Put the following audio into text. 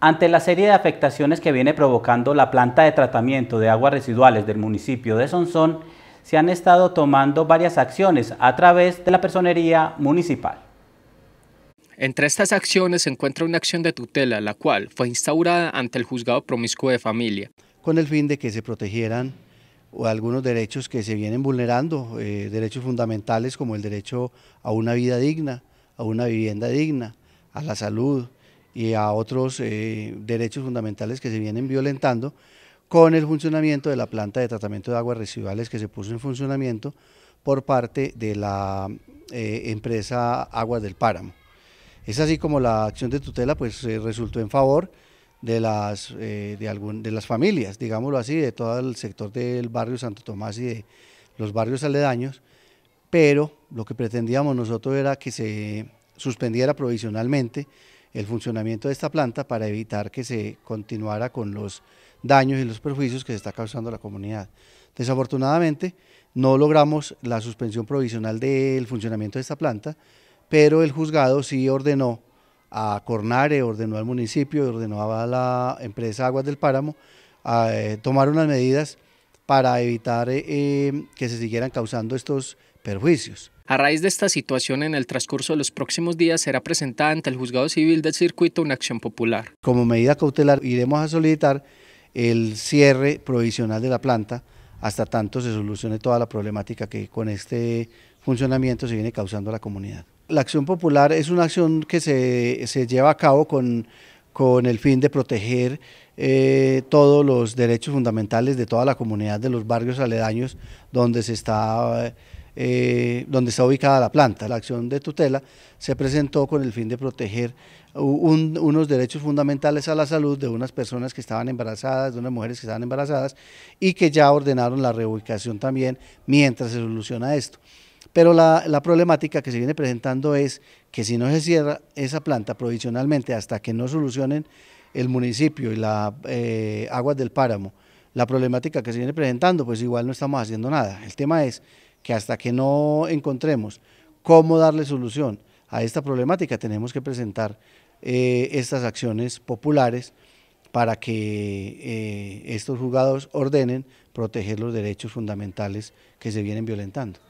Ante la serie de afectaciones que viene provocando la planta de tratamiento de aguas residuales del municipio de Sonsón, se han estado tomando varias acciones a través de la personería municipal. Entre estas acciones se encuentra una acción de tutela, la cual fue instaurada ante el juzgado promiscuo de familia. Con el fin de que se protegieran algunos derechos que se vienen vulnerando, eh, derechos fundamentales como el derecho a una vida digna, a una vivienda digna, a la salud, y a otros eh, derechos fundamentales que se vienen violentando con el funcionamiento de la planta de tratamiento de aguas residuales que se puso en funcionamiento por parte de la eh, empresa Aguas del Páramo. Es así como la acción de tutela pues eh, resultó en favor de las, de, algún, de las familias, digámoslo así, de todo el sector del barrio Santo Tomás y de los barrios aledaños, pero lo que pretendíamos nosotros era que se suspendiera provisionalmente el funcionamiento de esta planta para evitar que se continuara con los daños y los perjuicios que se está causando a la comunidad. Desafortunadamente, no logramos la suspensión provisional del funcionamiento de esta planta, pero el juzgado sí ordenó a Cornare, ordenó al municipio, ordenó a la empresa Aguas del Páramo a eh, tomar unas medidas para evitar eh, eh, que se siguieran causando estos perjuicios. A raíz de esta situación, en el transcurso de los próximos días será presentada ante el Juzgado Civil del Circuito una acción popular. Como medida cautelar iremos a solicitar el cierre provisional de la planta hasta tanto se solucione toda la problemática que con este funcionamiento se viene causando a la comunidad. La acción popular es una acción que se, lleva a cabo con, con el fin de proteger eh, todos los derechos fundamentales de toda la comunidad de los barrios aledaños donde se está... Eh, donde está ubicada la planta. La acción de tutela se presentó con el fin de proteger unos derechos fundamentales a la salud de unas personas que estaban embarazadas, de unas mujeres que estaban embarazadas y que ya ordenaron la reubicación también mientras se soluciona esto. Pero la, problemática que se viene presentando es que si no se cierra esa planta provisionalmente hasta que no solucionen el municipio y las eh, aguas del páramo, la problemática que se viene presentando, pues igual no estamos haciendo nada. El tema es que hasta que no encontremos cómo darle solución a esta problemática, tenemos que presentar eh, estas acciones populares para que eh, estos juzgados ordenen proteger los derechos fundamentales que se vienen violentando.